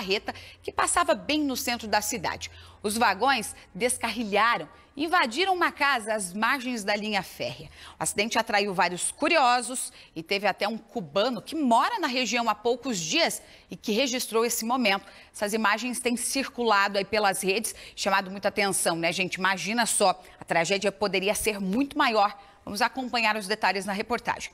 carreta que passava bem no centro da cidade. Os vagões descarrilharam e invadiram uma casa às margens da linha férrea. O acidente atraiu vários curiosos e teve até um cubano que mora na região há poucos dias e que registrou esse momento. Essas imagens têm circulado aí pelas redes, chamado muita atenção, né, gente? Imagina só, a tragédia poderia ser muito maior. Vamos acompanhar os detalhes na reportagem.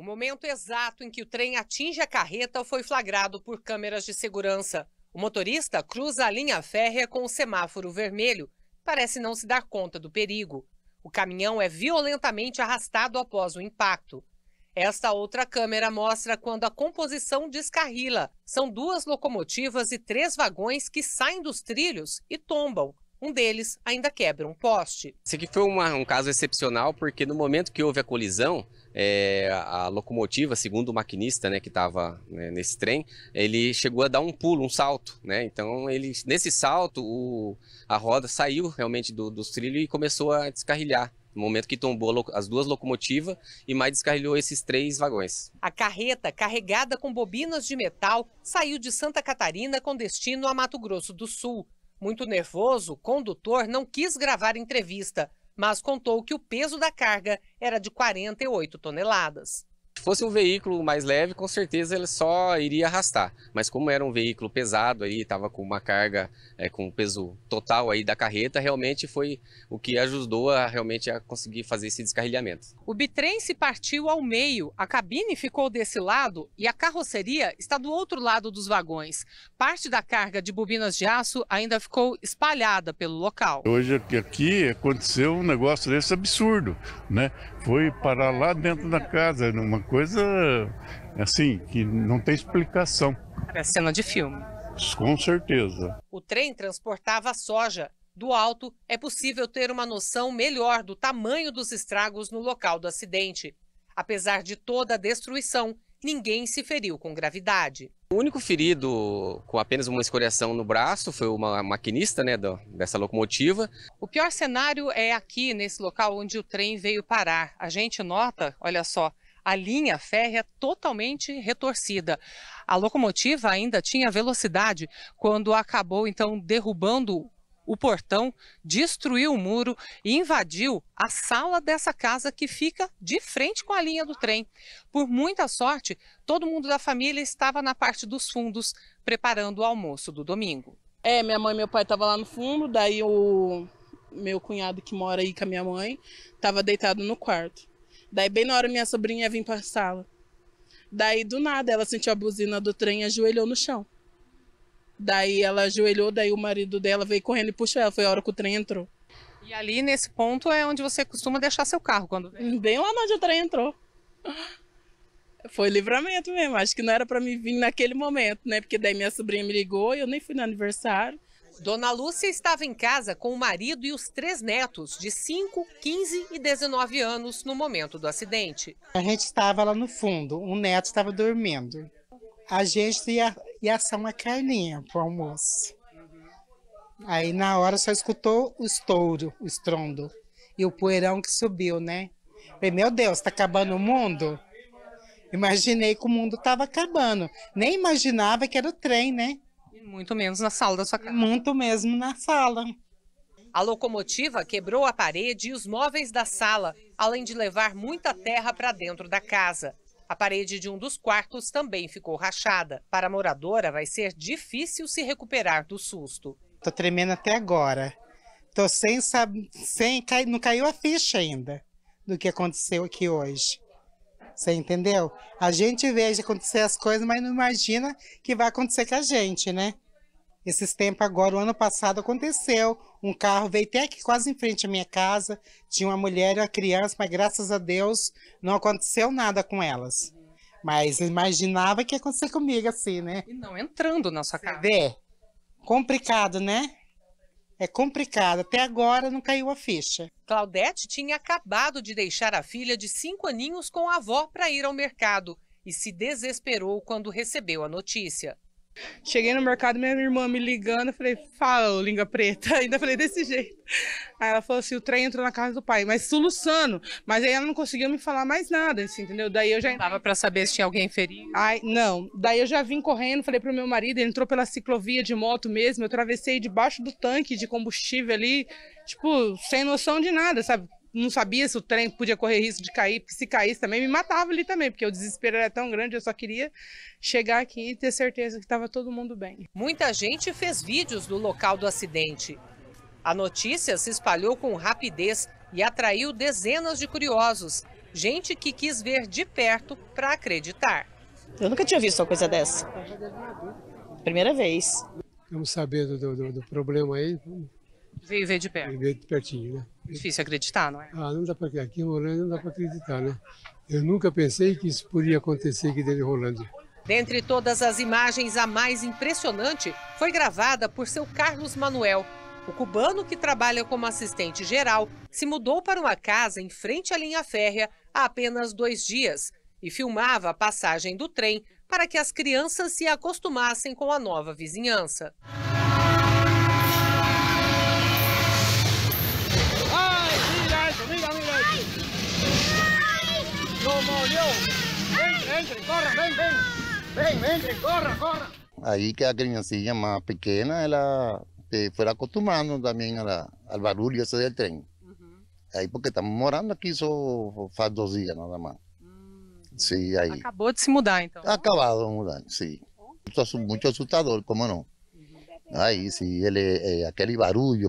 O momento exato em que o trem atinge a carreta foi flagrado por câmeras de segurança. O motorista cruza a linha férrea com o semáforo vermelho. Parece não se dar conta do perigo. O caminhão é violentamente arrastado após o impacto. Esta outra câmera mostra quando a composição descarrila. São duas locomotivas e três vagões que saem dos trilhos e tombam. Um deles ainda quebra um poste. Isso aqui foi uma, um caso excepcional, porque no momento que houve a colisão, é, a locomotiva, segundo o maquinista né, que estava né, nesse trem, ele chegou a dar um pulo, um salto. Né? Então, ele, nesse salto, o, a roda saiu realmente do, do trilho e começou a descarrilhar. No momento que tombou as duas locomotivas e mais descarrilhou esses três vagões. A carreta, carregada com bobinas de metal, saiu de Santa Catarina com destino a Mato Grosso do Sul. Muito nervoso, o condutor não quis gravar entrevista, mas contou que o peso da carga era de 48 toneladas. Se fosse um veículo mais leve, com certeza ele só iria arrastar. Mas como era um veículo pesado aí, estava com uma carga, é, com o peso total aí da carreta, realmente foi o que ajudou a realmente a conseguir fazer esse descarrilhamento. O bitrem se partiu ao meio, a cabine ficou desse lado e a carroceria está do outro lado dos vagões. Parte da carga de bobinas de aço ainda ficou espalhada pelo local. Hoje aqui aconteceu um negócio desse absurdo, né? Foi parar lá dentro da casa, numa coisa assim que não tem explicação. Era cena de filme. Com certeza. O trem transportava soja. Do alto, é possível ter uma noção melhor do tamanho dos estragos no local do acidente. Apesar de toda a destruição, ninguém se feriu com gravidade. O único ferido com apenas uma escoriação no braço foi uma maquinista né, do, dessa locomotiva. O pior cenário é aqui, nesse local onde o trem veio parar. A gente nota, olha só, a linha férrea totalmente retorcida. A locomotiva ainda tinha velocidade quando acabou então derrubando o portão, destruiu o muro e invadiu a sala dessa casa que fica de frente com a linha do trem. Por muita sorte, todo mundo da família estava na parte dos fundos preparando o almoço do domingo. É, minha mãe e meu pai estavam lá no fundo, daí o meu cunhado que mora aí com a minha mãe estava deitado no quarto. Daí, bem na hora, minha sobrinha ia vir a sala. Daí, do nada, ela sentiu a buzina do trem e ajoelhou no chão. Daí, ela ajoelhou, daí o marido dela veio correndo e puxou ela. Foi a hora que o trem entrou. E ali, nesse ponto, é onde você costuma deixar seu carro quando vem? Bem lá onde o trem entrou. Foi livramento mesmo. Acho que não era para mim vir naquele momento, né? Porque daí minha sobrinha me ligou e eu nem fui no aniversário. Dona Lúcia estava em casa com o marido e os três netos, de 5, 15 e 19 anos, no momento do acidente. A gente estava lá no fundo, um neto estava dormindo. A gente ia, ia assar uma carninha para o almoço. Aí na hora só escutou o estouro, o estrondo. E o poeirão que subiu, né? Falei, meu Deus, está acabando o mundo? Imaginei que o mundo estava acabando. Nem imaginava que era o trem, né? E muito menos na sala da sua casa. Muito mesmo na sala. A locomotiva quebrou a parede e os móveis da sala, além de levar muita terra para dentro da casa. A parede de um dos quartos também ficou rachada. Para a moradora, vai ser difícil se recuperar do susto. Tô tremendo até agora. Tô sem, sem, não caiu a ficha ainda do que aconteceu aqui hoje. Você entendeu? A gente vê acontecer as coisas, mas não imagina que vai acontecer com a gente, né? Esses tempos agora, o ano passado aconteceu, um carro veio até aqui quase em frente à minha casa, tinha uma mulher e uma criança, mas graças a Deus não aconteceu nada com elas. Mas imaginava que ia acontecer comigo assim, né? E não entrando na sua casa. Vê? Complicado, né? É complicado, até agora não caiu a ficha. Claudete tinha acabado de deixar a filha de cinco aninhos com a avó para ir ao mercado e se desesperou quando recebeu a notícia. Cheguei no mercado, minha irmã me ligando, eu falei, fala, língua preta. Ainda falei desse jeito. Aí ela falou assim: o trem entrou na casa do pai, mas soluçando. Mas aí ela não conseguiu me falar mais nada, assim, entendeu? Daí eu já. Não dava pra saber se tinha alguém ferido? Ai, não. Daí eu já vim correndo, falei pro meu marido, ele entrou pela ciclovia de moto mesmo, eu atravessei debaixo do tanque de combustível ali, tipo, sem noção de nada, sabe? não sabia se o trem podia correr risco de cair, porque se caísse também me matava ali também, porque o desespero era tão grande, eu só queria chegar aqui e ter certeza que estava todo mundo bem. Muita gente fez vídeos do local do acidente. A notícia se espalhou com rapidez e atraiu dezenas de curiosos, gente que quis ver de perto para acreditar. Eu nunca tinha visto uma coisa dessa. Primeira vez. Vamos saber do, do, do problema aí. Veio ver de perto. Veio ver de pertinho, né? É difícil acreditar, não é? Ah, não dá para aqui em Rolândia não dá para acreditar, né? Eu nunca pensei que isso podia acontecer aqui dentro de Rolândia. Dentre todas as imagens, a mais impressionante foi gravada por seu Carlos Manuel. O cubano, que trabalha como assistente geral, se mudou para uma casa em frente à linha férrea há apenas dois dias e filmava a passagem do trem para que as crianças se acostumassem com a nova vizinhança. Ahí que la criancilla más pequeña la, eh, fuera acostumbrando también a al barullo ese del tren. Ahí porque estamos morando aquí, hace dos días nada más. Mm, sí, ahí. Acabó de se mudar, entonces. Acabado de mudar, sí. Mucho asustador, cómo no. Ahí sí, el, eh, eh, aquel barullo.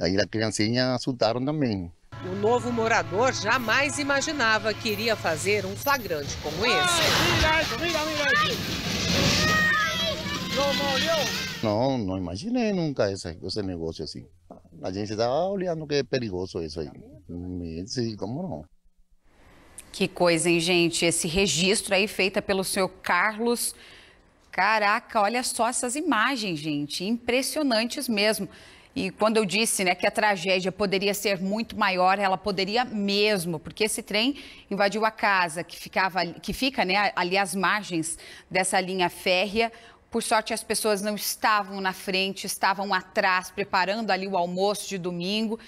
Ahí la criancilla asustaron también. O novo morador jamais imaginava que iria fazer um flagrante como esse. Não, não imaginei nunca esse, esse negócio assim. A gente estava olhando que é perigoso isso aí. Sim, mm, como não? Que coisa, hein, gente? Esse registro aí feita pelo senhor Carlos. Caraca, olha só essas imagens, gente. Impressionantes mesmo. E quando eu disse né, que a tragédia poderia ser muito maior, ela poderia mesmo, porque esse trem invadiu a casa que, ficava, que fica né, ali às margens dessa linha férrea. Por sorte, as pessoas não estavam na frente, estavam atrás, preparando ali o almoço de domingo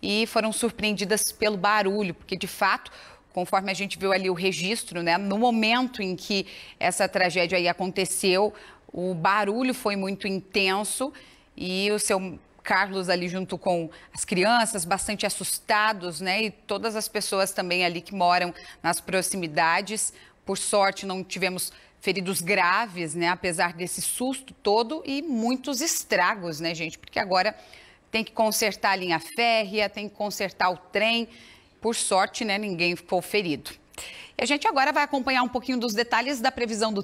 e foram surpreendidas pelo barulho, porque de fato conforme a gente viu ali o registro, né, no momento em que essa tragédia aí aconteceu, o barulho foi muito intenso e o seu Carlos ali junto com as crianças, bastante assustados, né? E todas as pessoas também ali que moram nas proximidades. Por sorte, não tivemos feridos graves, né? Apesar desse susto todo e muitos estragos, né, gente? Porque agora tem que consertar a linha férrea, tem que consertar o trem. Por sorte, né, ninguém ficou ferido. E a gente agora vai acompanhar um pouquinho dos detalhes da previsão do